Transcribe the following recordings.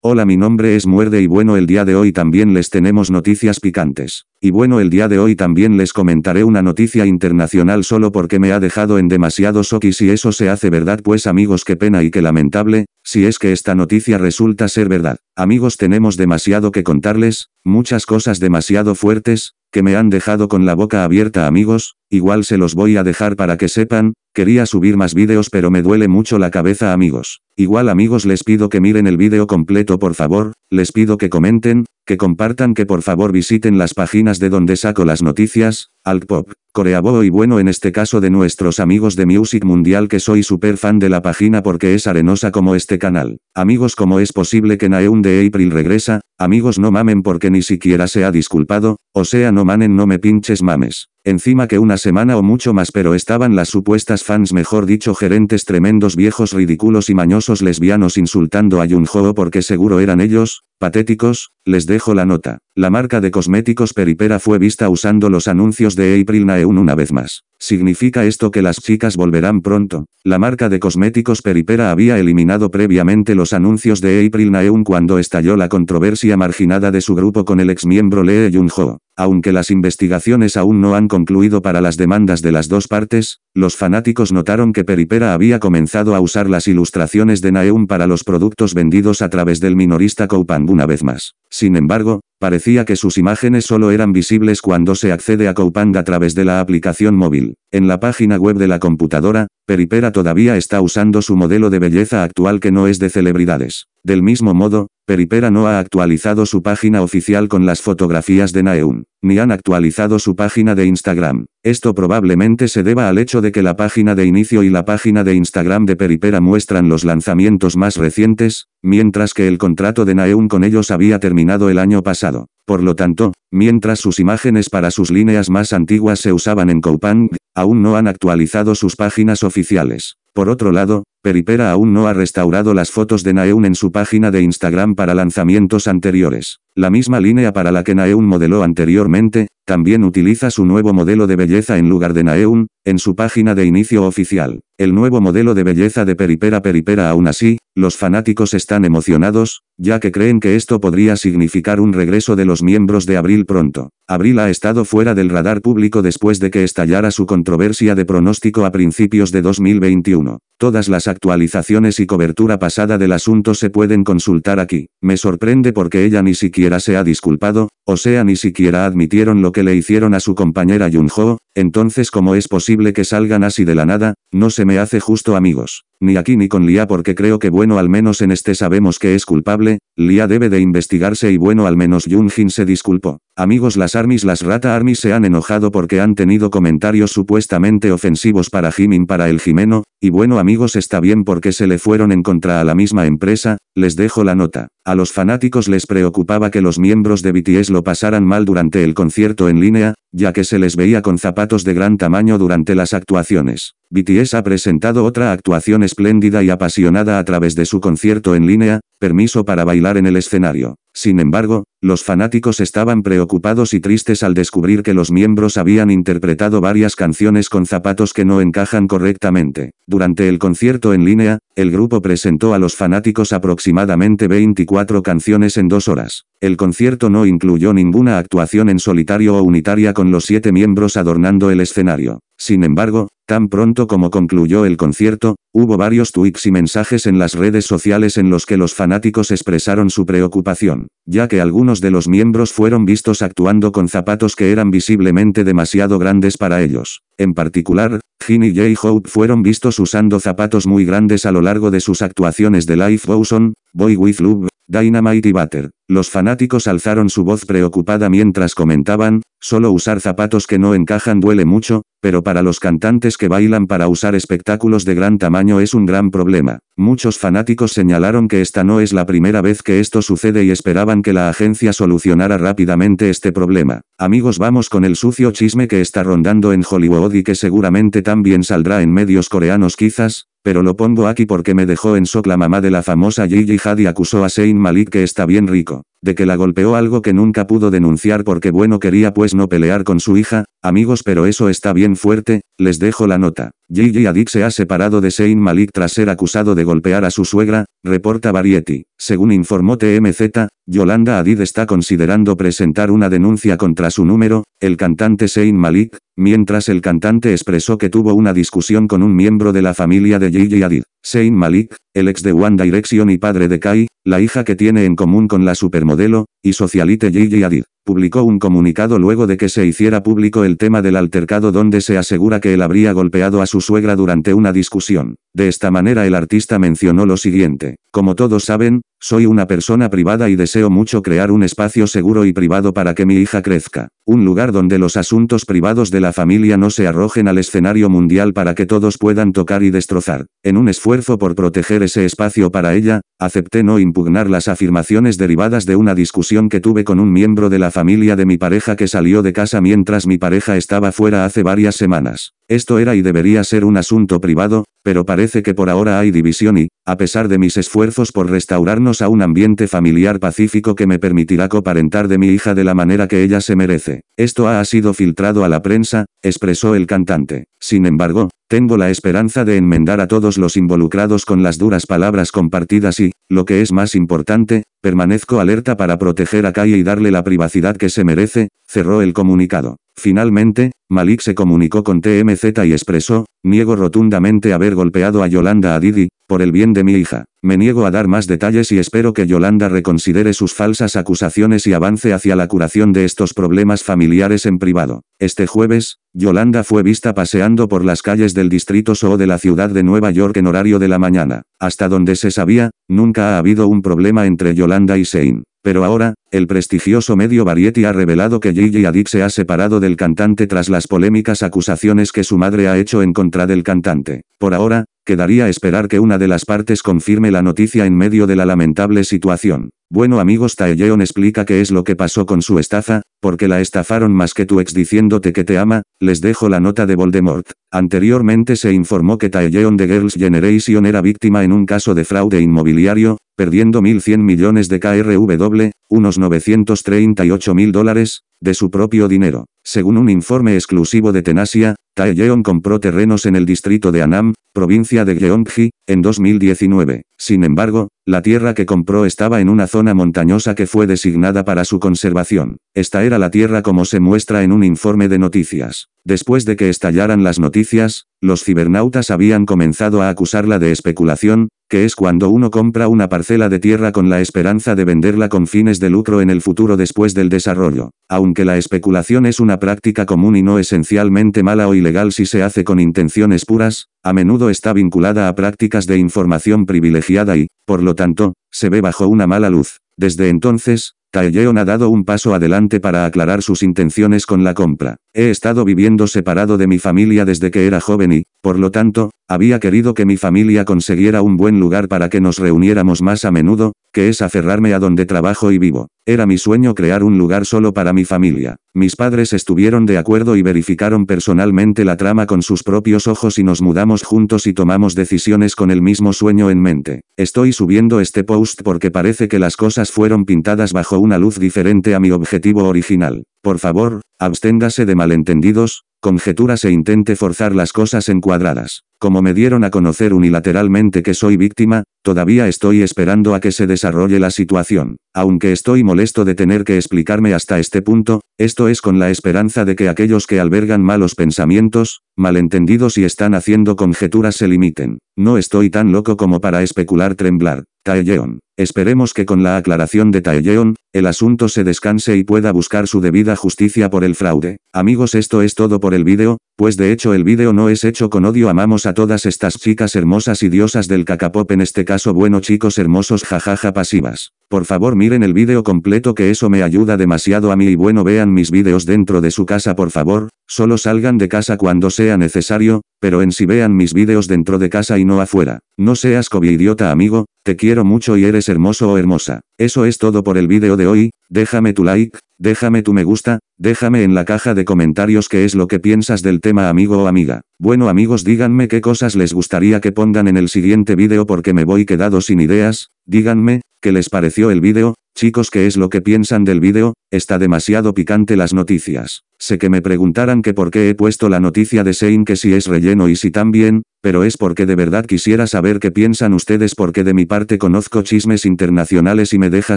Hola mi nombre es Muerde y bueno el día de hoy también les tenemos noticias picantes. Y bueno el día de hoy también les comentaré una noticia internacional solo porque me ha dejado en demasiado shock y si eso se hace verdad pues amigos qué pena y qué lamentable, si es que esta noticia resulta ser verdad. Amigos tenemos demasiado que contarles, muchas cosas demasiado fuertes, que me han dejado con la boca abierta amigos, igual se los voy a dejar para que sepan, Quería subir más vídeos pero me duele mucho la cabeza amigos. Igual amigos les pido que miren el vídeo completo por favor, les pido que comenten, que compartan que por favor visiten las páginas de donde saco las noticias, Altpop, coreaboo y bueno en este caso de nuestros amigos de Music Mundial que soy súper fan de la página porque es arenosa como este canal. Amigos como es posible que Naeun de April regresa, amigos no mamen porque ni siquiera se ha disculpado, o sea no manen no me pinches mames. Encima que una semana o mucho más pero estaban las supuestas fans mejor dicho gerentes tremendos viejos ridículos y mañosos lesbianos insultando a Junho porque seguro eran ellos, Patéticos, les dejo la nota. La marca de cosméticos Peripera fue vista usando los anuncios de April Naeun una vez más. ¿Significa esto que las chicas volverán pronto? La marca de cosméticos Peripera había eliminado previamente los anuncios de April Naeun cuando estalló la controversia marginada de su grupo con el exmiembro Lee Jun-ho. Aunque las investigaciones aún no han concluido para las demandas de las dos partes, los fanáticos notaron que Peripera había comenzado a usar las ilustraciones de Naeun para los productos vendidos a través del minorista Coupang una vez más. Sin embargo, parecía que sus imágenes solo eran visibles cuando se accede a Coupang a través de la aplicación móvil. En la página web de la computadora, Peripera todavía está usando su modelo de belleza actual que no es de celebridades. Del mismo modo, Peripera no ha actualizado su página oficial con las fotografías de Naeun, ni han actualizado su página de Instagram. Esto probablemente se deba al hecho de que la página de inicio y la página de Instagram de Peripera muestran los lanzamientos más recientes, mientras que el contrato de Naeun con ellos había terminado el año pasado. Por lo tanto, mientras sus imágenes para sus líneas más antiguas se usaban en Koupang, aún no han actualizado sus páginas oficiales. Por otro lado, Peripera aún no ha restaurado las fotos de Naeun en su página de Instagram para lanzamientos anteriores. La misma línea para la que Naeun modeló anteriormente, también utiliza su nuevo modelo de belleza en lugar de Naeun, en su página de inicio oficial. El nuevo modelo de belleza de Peripera Peripera aún así, los fanáticos están emocionados, ya que creen que esto podría significar un regreso de los miembros de Abril pronto. Abril ha estado fuera del radar público después de que estallara su controversia de pronóstico a principios de 2021. Todas las actualizaciones y cobertura pasada del asunto se pueden consultar aquí. Me sorprende porque ella ni siquiera se ha disculpado, o sea, ni siquiera admitieron lo que le hicieron a su compañera Junho, entonces ¿cómo es posible que salgan así de la nada? No se me hace justo amigos. Ni aquí ni con Lia porque creo que bueno al menos en este sabemos que es culpable, Lia debe de investigarse y bueno al menos Junjin se disculpó. Amigos las armies las rata Army se han enojado porque han tenido comentarios supuestamente ofensivos para Jimin para el Jimeno, y bueno amigos está bien porque se le fueron en contra a la misma empresa, les dejo la nota. A los fanáticos les preocupaba que los miembros de BTS lo pasaran mal durante el concierto en línea, ya que se les veía con zapatos de gran tamaño durante las actuaciones. BTS ha presentado otra actuación espléndida y apasionada a través de su concierto en línea, permiso para bailar en el escenario. Sin embargo, los fanáticos estaban preocupados y tristes al descubrir que los miembros habían interpretado varias canciones con zapatos que no encajan correctamente. Durante el concierto en línea, el grupo presentó a los fanáticos aproximadamente 24 canciones en dos horas. El concierto no incluyó ninguna actuación en solitario o unitaria con los siete miembros adornando el escenario. Sin embargo, tan pronto como concluyó el concierto, hubo varios tweets y mensajes en las redes sociales en los que los fanáticos expresaron su preocupación, ya que algunos de los miembros fueron vistos actuando con zapatos que eran visiblemente demasiado grandes para ellos. En particular, Jin y J-Hope fueron vistos usando zapatos muy grandes a lo largo de sus actuaciones de Live Boson. Boy with Love, Dynamite y Butter. Los fanáticos alzaron su voz preocupada mientras comentaban, solo usar zapatos que no encajan duele mucho, pero para los cantantes que bailan para usar espectáculos de gran tamaño es un gran problema. Muchos fanáticos señalaron que esta no es la primera vez que esto sucede y esperaban que la agencia solucionara rápidamente este problema. Amigos vamos con el sucio chisme que está rondando en Hollywood y que seguramente también saldrá en medios coreanos quizás, pero lo pongo aquí porque me dejó en shock la mamá de la famosa Gigi y acusó a Sein Malik que está bien rico de que la golpeó algo que nunca pudo denunciar porque bueno quería pues no pelear con su hija, amigos pero eso está bien fuerte, les dejo la nota. Gigi Adik se ha separado de Sein Malik tras ser acusado de golpear a su suegra, reporta Variety. Según informó TMZ, Yolanda Adid está considerando presentar una denuncia contra su número, el cantante Sein Malik, mientras el cantante expresó que tuvo una discusión con un miembro de la familia de Gigi Adid. Sein Malik, el ex de One Direction y padre de Kai, la hija que tiene en común con la super modelo, y socialite Gigi Hadid publicó un comunicado luego de que se hiciera público el tema del altercado donde se asegura que él habría golpeado a su suegra durante una discusión. De esta manera el artista mencionó lo siguiente, como todos saben, soy una persona privada y deseo mucho crear un espacio seguro y privado para que mi hija crezca, un lugar donde los asuntos privados de la familia no se arrojen al escenario mundial para que todos puedan tocar y destrozar. En un esfuerzo por proteger ese espacio para ella, acepté no impugnar las afirmaciones derivadas de una discusión que tuve con un miembro de la familia familia de mi pareja que salió de casa mientras mi pareja estaba fuera hace varias semanas. Esto era y debería ser un asunto privado, pero parece que por ahora hay división y, a pesar de mis esfuerzos por restaurarnos a un ambiente familiar pacífico que me permitirá coparentar de mi hija de la manera que ella se merece, esto ha sido filtrado a la prensa, expresó el cantante. Sin embargo, tengo la esperanza de enmendar a todos los involucrados con las duras palabras compartidas y, lo que es más importante, permanezco alerta para proteger a Kai y darle la privacidad que se merece, cerró el comunicado. Finalmente, Malik se comunicó con TMZ y expresó, niego rotundamente haber golpeado a Yolanda Adidi, por el bien de mi hija. Me niego a dar más detalles y espero que Yolanda reconsidere sus falsas acusaciones y avance hacia la curación de estos problemas familiares en privado. Este jueves, Yolanda fue vista paseando por las calles del distrito SO de la ciudad de Nueva York en horario de la mañana. Hasta donde se sabía, nunca ha habido un problema entre Yolanda y Sein. Pero ahora, el prestigioso medio Variety ha revelado que Gigi Hadid se ha separado del cantante tras las polémicas acusaciones que su madre ha hecho en contra del cantante. Por ahora, quedaría esperar que una de las partes confirme la noticia en medio de la lamentable situación. Bueno amigos Taeyeon explica qué es lo que pasó con su estafa, porque la estafaron más que tu ex diciéndote que te ama, les dejo la nota de Voldemort. Anteriormente se informó que Taeyeon de Girls Generation era víctima en un caso de fraude inmobiliario, perdiendo 1.100 millones de KRW, unos 938 mil dólares, de su propio dinero. Según un informe exclusivo de Tenasia, Taeyeon compró terrenos en el distrito de Anam, provincia de Gyeonggi, en 2019. Sin embargo, la tierra que compró estaba en una zona montañosa que fue designada para su conservación. Esta era la Tierra como se muestra en un informe de noticias. Después de que estallaran las noticias, los cibernautas habían comenzado a acusarla de especulación, que es cuando uno compra una parcela de tierra con la esperanza de venderla con fines de lucro en el futuro después del desarrollo. Aunque la especulación es una práctica común y no esencialmente mala o ilegal si se hace con intenciones puras, a menudo está vinculada a prácticas de información privilegiada y, por lo tanto, se ve bajo una mala luz. Desde entonces, Taeyeon ha dado un paso adelante para aclarar sus intenciones con la compra. He estado viviendo separado de mi familia desde que era joven y, por lo tanto, había querido que mi familia consiguiera un buen lugar para que nos reuniéramos más a menudo, que es aferrarme a donde trabajo y vivo. Era mi sueño crear un lugar solo para mi familia. Mis padres estuvieron de acuerdo y verificaron personalmente la trama con sus propios ojos y nos mudamos juntos y tomamos decisiones con el mismo sueño en mente. Estoy subiendo este post porque parece que las cosas fueron pintadas bajo una luz diferente a mi objetivo original. Por favor, absténdase de malentendidos, conjeturas e intente forzar las cosas encuadradas. Como me dieron a conocer unilateralmente que soy víctima, todavía estoy esperando a que se desarrolle la situación. Aunque estoy molesto de tener que explicarme hasta este punto, esto es con la esperanza de que aquellos que albergan malos pensamientos, malentendidos y están haciendo conjeturas se limiten. No estoy tan loco como para especular tremblar. Taeyeon. Esperemos que con la aclaración de Taeyeon, el asunto se descanse y pueda buscar su debida justicia por el fraude. Amigos esto es todo por el vídeo, pues de hecho el vídeo no es hecho con odio amamos a todas estas chicas hermosas y diosas del cacapop en este caso bueno chicos hermosos jajaja pasivas. Por favor miren el vídeo completo que eso me ayuda demasiado a mí y bueno vean mis vídeos dentro de su casa por favor, solo salgan de casa cuando sea necesario, pero en si vean mis vídeos dentro de casa y no afuera. No seas covidiota amigo, te quiero mucho y eres hermoso o hermosa. Eso es todo por el vídeo de hoy, déjame tu like, déjame tu me gusta, déjame en la caja de comentarios qué es lo que piensas del tema amigo o amiga. Bueno amigos díganme qué cosas les gustaría que pongan en el siguiente vídeo porque me voy quedado sin ideas, díganme, qué les pareció el vídeo, chicos qué es lo que piensan del vídeo, está demasiado picante las noticias. Sé que me preguntaran que por qué he puesto la noticia de Sein que si es relleno y si también, pero es porque de verdad quisiera saber qué piensan ustedes porque de mi parte conozco chismes internacionales y me deja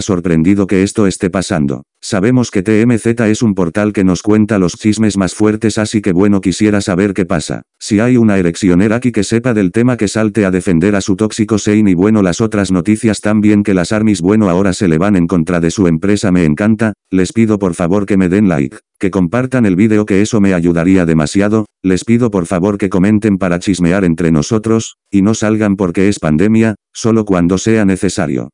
sorprendido que esto esté pasando. Sabemos que TMZ es un portal que nos cuenta los chismes más fuertes así que bueno quisiera saber qué pasa. Si hay una ereccionera aquí que sepa del tema que salte a defender a su tóxico Sein y bueno las otras noticias también que las armies bueno ahora se le van en contra de su empresa me encanta, les pido por favor que me den like, que compartan el vídeo que eso me ayudaría demasiado, les pido por favor que comenten para chismear entre nosotros, y no salgan porque es pandemia, solo cuando sea necesario.